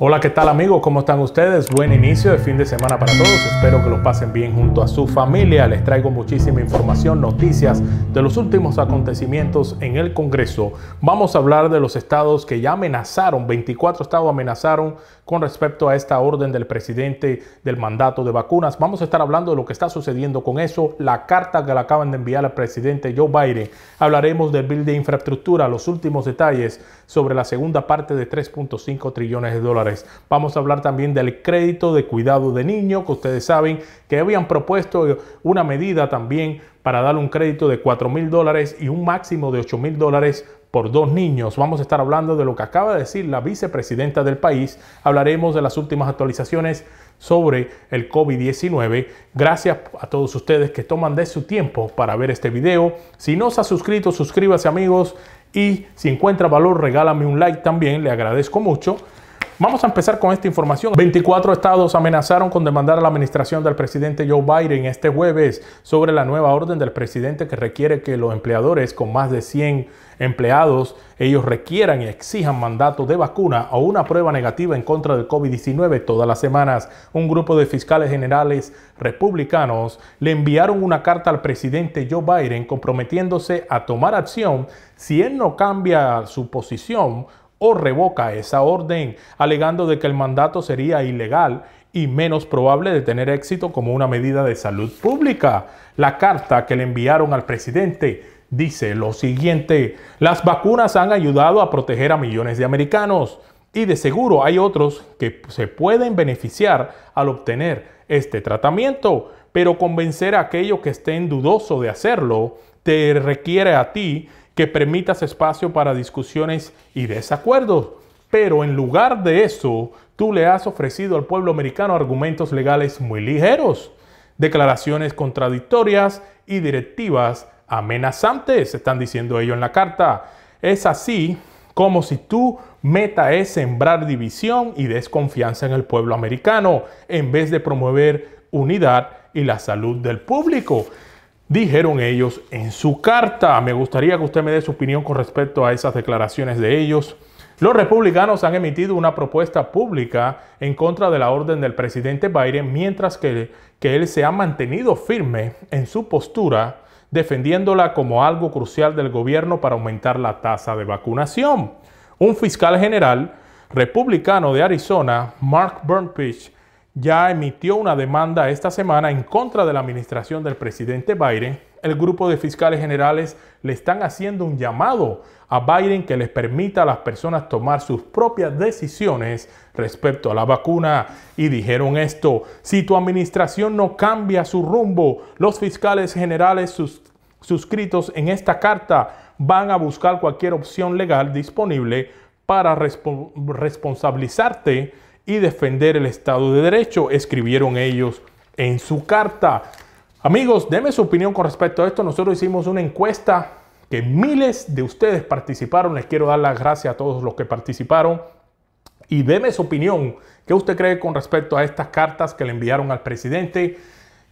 Hola, ¿qué tal amigos? ¿Cómo están ustedes? Buen inicio de fin de semana para todos. Espero que lo pasen bien junto a su familia. Les traigo muchísima información, noticias de los últimos acontecimientos en el Congreso. Vamos a hablar de los estados que ya amenazaron, 24 estados amenazaron con respecto a esta orden del presidente del mandato de vacunas. Vamos a estar hablando de lo que está sucediendo con eso, la carta que le acaban de enviar al presidente Joe Biden. Hablaremos del bill de infraestructura, los últimos detalles sobre la segunda parte de 3.5 trillones de dólares. Vamos a hablar también del crédito de cuidado de niños, que ustedes saben que habían propuesto una medida también para dar un crédito de 4 mil dólares y un máximo de 8 mil dólares por dos niños. Vamos a estar hablando de lo que acaba de decir la vicepresidenta del país. Hablaremos de las últimas actualizaciones sobre el COVID-19. Gracias a todos ustedes que toman de su tiempo para ver este video. Si no se ha suscrito, suscríbase amigos y si encuentra valor, regálame un like también, le agradezco mucho. Vamos a empezar con esta información. 24 estados amenazaron con demandar a la administración del presidente Joe Biden este jueves sobre la nueva orden del presidente que requiere que los empleadores con más de 100 empleados, ellos requieran y exijan mandato de vacuna o una prueba negativa en contra del COVID-19 todas las semanas. Un grupo de fiscales generales republicanos le enviaron una carta al presidente Joe Biden comprometiéndose a tomar acción si él no cambia su posición o revoca esa orden, alegando de que el mandato sería ilegal y menos probable de tener éxito como una medida de salud pública. La carta que le enviaron al presidente dice lo siguiente, las vacunas han ayudado a proteger a millones de americanos y de seguro hay otros que se pueden beneficiar al obtener este tratamiento, pero convencer a aquellos que estén dudosos de hacerlo te requiere a ti que permitas espacio para discusiones y desacuerdos. Pero en lugar de eso, tú le has ofrecido al pueblo americano argumentos legales muy ligeros, declaraciones contradictorias y directivas amenazantes, están diciendo ellos en la carta. Es así como si tu meta es sembrar división y desconfianza en el pueblo americano, en vez de promover unidad y la salud del público. Dijeron ellos en su carta, me gustaría que usted me dé su opinión con respecto a esas declaraciones de ellos. Los republicanos han emitido una propuesta pública en contra de la orden del presidente Biden, mientras que, él se ha mantenido firme en su postura, defendiéndola como algo crucial del gobierno para aumentar la tasa de vacunación. Un fiscal general republicano de Arizona, Mark Burnpich, ya emitió una demanda esta semana en contra de la administración del presidente Biden. El grupo de fiscales generales le están haciendo un llamado a Biden que les permita a las personas tomar sus propias decisiones respecto a la vacuna. Y dijeron esto, si tu administración no cambia su rumbo, los fiscales generales sus suscritos en esta carta van a buscar cualquier opción legal disponible para responsabilizarte y defender el Estado de Derecho, escribieron ellos en su carta. Amigos, déme su opinión con respecto a esto. Nosotros hicimos una encuesta que miles de ustedes participaron. Les quiero dar las gracias a todos los que participaron. Y deme su opinión. ¿Qué usted cree con respecto a estas cartas que le enviaron al presidente?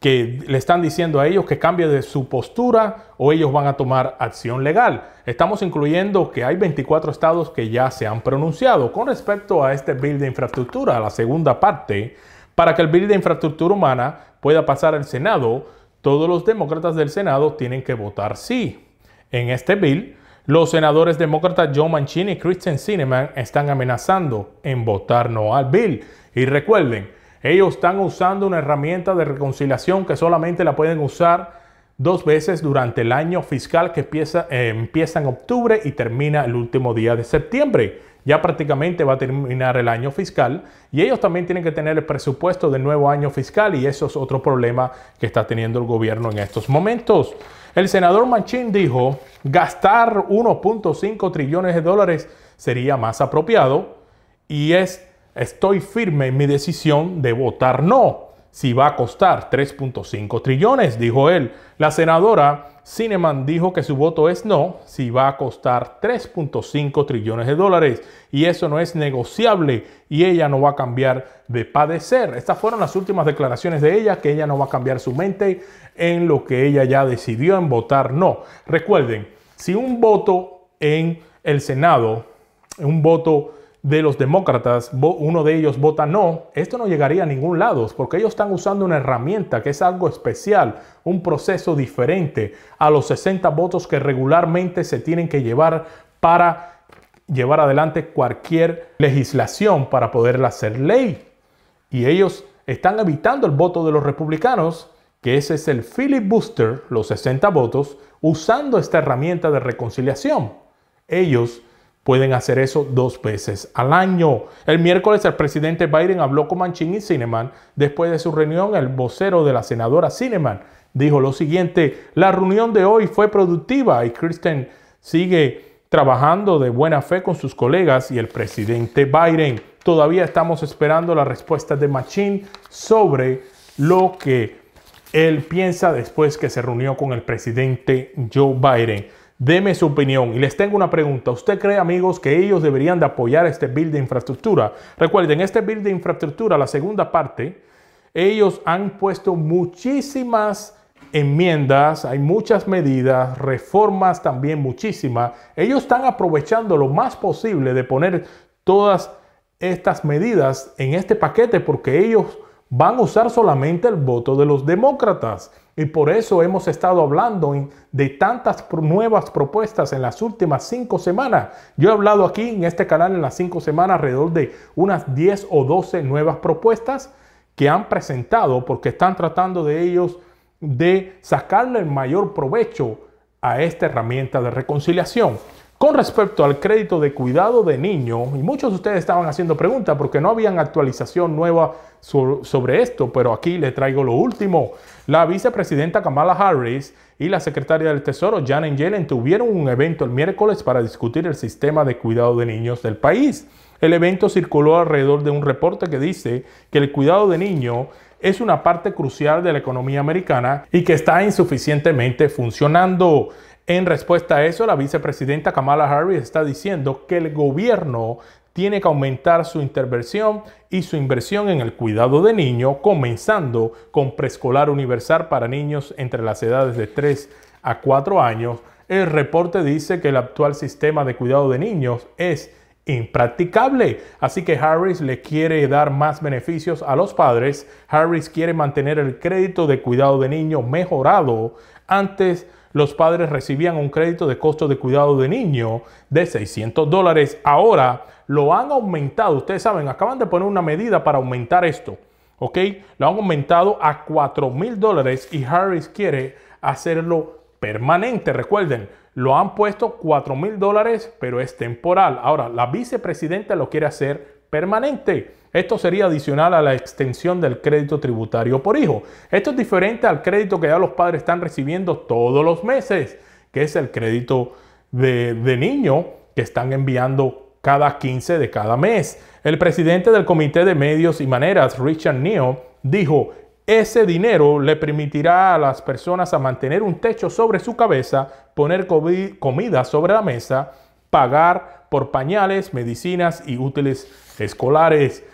que le están diciendo a ellos que cambie de su postura o ellos van a tomar acción legal. Estamos incluyendo que hay 24 estados que ya se han pronunciado con respecto a este bill de infraestructura, la segunda parte, para que el bill de infraestructura humana pueda pasar al Senado. Todos los demócratas del Senado tienen que votar sí. En este bill, los senadores demócratas Joe Manchin y Christian Sineman están amenazando en votar no al bill. Y recuerden, ellos están usando una herramienta de reconciliación que solamente la pueden usar dos veces durante el año fiscal que eh, empieza, en octubre y termina el último día de septiembre. Ya prácticamente va a terminar el año fiscal y ellos también tienen que tener el presupuesto del nuevo año fiscal y eso es otro problema que está teniendo el gobierno en estos momentos. El senador Manchin dijo, gastar 1.5 trillones de dólares sería más apropiado y es Estoy firme en mi decisión de votar no. Si va a costar 3.5 trillones, dijo él. La senadora Cineman dijo que su voto es no si va a costar 3.5 trillones de dólares y eso no es negociable y ella no va a cambiar de padecer. Estas fueron las últimas declaraciones de ella, que ella no va a cambiar su mente en lo que ella ya decidió en votar no. Recuerden, si un voto en el Senado, un voto de los demócratas, uno de ellos vota no, esto no llegaría a ningún lado, porque ellos están usando una herramienta que es algo especial, un proceso diferente a los 60 votos que regularmente se tienen que llevar para llevar adelante cualquier legislación para poderla hacer ley. Y ellos están evitando el voto de los republicanos, que ese es el filibuster, los 60 votos, usando esta herramienta de reconciliación. Ellos pueden hacer eso dos veces al año. El miércoles el presidente Biden habló con Manchin y Cineman. Después de su reunión, el vocero de la senadora Cineman dijo lo siguiente, la reunión de hoy fue productiva y Kristen sigue trabajando de buena fe con sus colegas y el presidente Biden. Todavía estamos esperando la respuesta de Manchin sobre lo que él piensa después que se reunió con el presidente Joe Biden. Deme su opinión y les tengo una pregunta. ¿Usted cree, amigos, que ellos deberían de apoyar este bill de infraestructura? Recuerden, este bill de infraestructura, la segunda parte, ellos han puesto muchísimas enmiendas, hay muchas medidas, reformas también muchísimas. Ellos están aprovechando lo más posible de poner todas estas medidas en este paquete porque ellos van a usar solamente el voto de los demócratas. Y por eso hemos estado hablando de tantas nuevas propuestas en las últimas cinco semanas. Yo he hablado aquí en este canal en las cinco semanas alrededor de unas 10 o 12 nuevas propuestas que han presentado porque están tratando de ellos de sacarle el mayor provecho a esta herramienta de reconciliación. Con respecto al crédito de cuidado de niño, y muchos de ustedes estaban haciendo preguntas porque no habían actualización nueva sobre esto, pero aquí le traigo lo último. La vicepresidenta Kamala Harris y la secretaria del Tesoro Janet Yellen tuvieron un evento el miércoles para discutir el sistema de cuidado de niños del país. El evento circuló alrededor de un reporte que dice que el cuidado de niño es una parte crucial de la economía americana y que está insuficientemente funcionando. En respuesta a eso, la vicepresidenta Kamala Harris está diciendo que el gobierno tiene que aumentar su intervención y su inversión en el cuidado de niños, comenzando con preescolar universal para niños entre las edades de 3 a 4 años. El reporte dice que el actual sistema de cuidado de niños es impracticable. Así que Harris le quiere dar más beneficios a los padres. Harris quiere mantener el crédito de cuidado de niños mejorado antes los padres recibían un crédito de costo de cuidado de niño de 600 dólares. Ahora lo han aumentado. Ustedes saben, acaban de poner una medida para aumentar esto. ¿Ok? Lo han aumentado a 4 mil dólares y Harris quiere hacerlo permanente. Recuerden, lo han puesto 4 mil dólares, pero es temporal. Ahora, la vicepresidenta lo quiere hacer permanente. Esto sería adicional a la extensión del crédito tributario por hijo. Esto es diferente al crédito que ya los padres están recibiendo todos los meses, que es el crédito de, niño que están enviando cada 15 de cada mes. El presidente del Comité de Medios y Maneras, Richard Neal, dijo, ese dinero le permitirá a las personas a mantener un techo sobre su cabeza, poner comida sobre la mesa, pagar por pañales, medicinas y útiles escolares.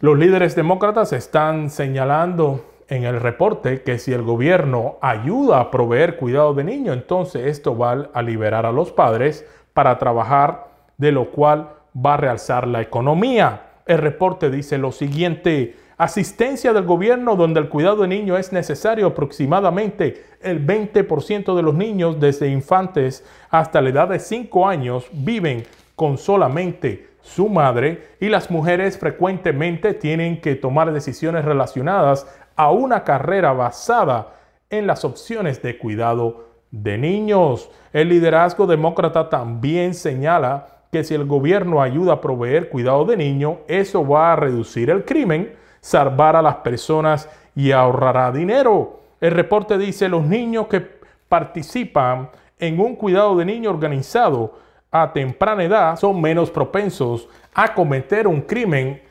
Los líderes demócratas están señalando en el reporte que si el gobierno ayuda a proveer cuidado de niño, entonces esto va a liberar a los padres para trabajar, de lo cual va a realzar la economía. El reporte dice lo siguiente, asistencia del gobierno donde el cuidado de niño es necesario aproximadamente el 20% de los niños desde infantes hasta la edad de 5 años viven con solamente su madre y las mujeres frecuentemente tienen que tomar decisiones relacionadas a una carrera basada en las opciones de cuidado de niños. El liderazgo demócrata también señala que si el gobierno ayuda a proveer cuidado de niños, eso va a reducir el crimen, salvar a las personas y ahorrará dinero. El reporte dice los niños que participan en un cuidado de niño organizado a temprana edad son menos propensos a cometer un crimen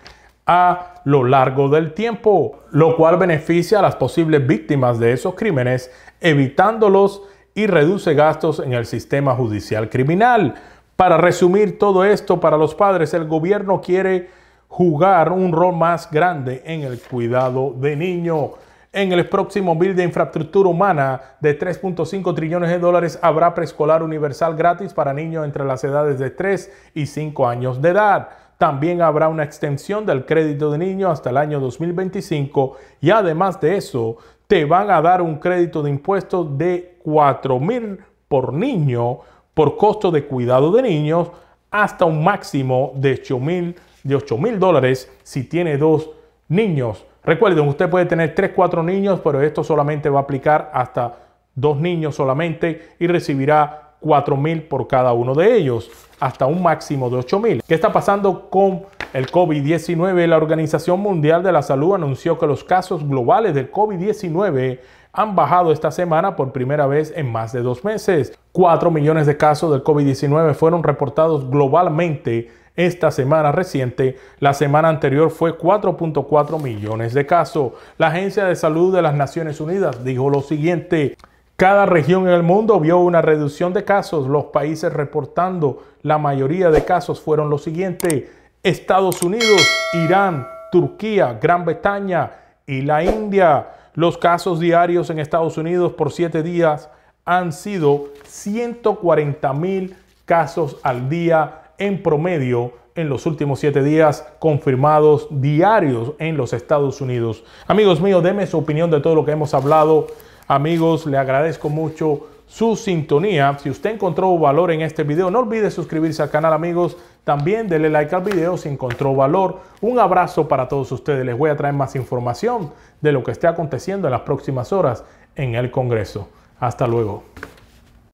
a lo largo del tiempo, lo cual beneficia a las posibles víctimas de esos crímenes, evitándolos y reduce gastos en el sistema judicial criminal. Para resumir todo esto para los padres, el gobierno quiere jugar un rol más grande en el cuidado de niños. En el próximo bill de infraestructura humana de 3.5 trillones de dólares habrá preescolar universal gratis para niños entre las edades de 3 y 5 años de edad. También habrá una extensión del crédito de niños hasta el año 2025 y además de eso te van a dar un crédito de impuestos de 4 mil por niño por costo de cuidado de niños hasta un máximo de 8 mil dólares si tiene dos niños Recuerden, usted puede tener 3, 4 niños, pero esto solamente va a aplicar hasta dos niños solamente y recibirá 4 mil por cada uno de ellos, hasta un máximo de 8 mil. ¿Qué está pasando con el COVID-19? La Organización Mundial de la Salud anunció que los casos globales del COVID-19 han bajado esta semana por primera vez en más de dos meses. 4 millones de casos del COVID-19 fueron reportados globalmente esta semana reciente. La semana anterior fue 4.4 millones de casos. La Agencia de Salud de las Naciones Unidas dijo lo siguiente. Cada región en el mundo vio una reducción de casos. Los países reportando la mayoría de casos fueron los siguientes. Estados Unidos, Irán, Turquía, Gran Bretaña y la India. Los casos diarios en Estados Unidos por siete días han sido 140 mil casos al día en promedio en los últimos siete días confirmados diarios en los Estados Unidos. Amigos míos, deme su opinión de todo lo que hemos hablado. Amigos, le agradezco mucho su sintonía. Si usted encontró valor en este video, no olvide suscribirse al canal, amigos. También dele like al video si encontró valor. Un abrazo para todos ustedes. Les voy a traer más información de lo que esté aconteciendo en las próximas horas en el Congreso. Hasta luego.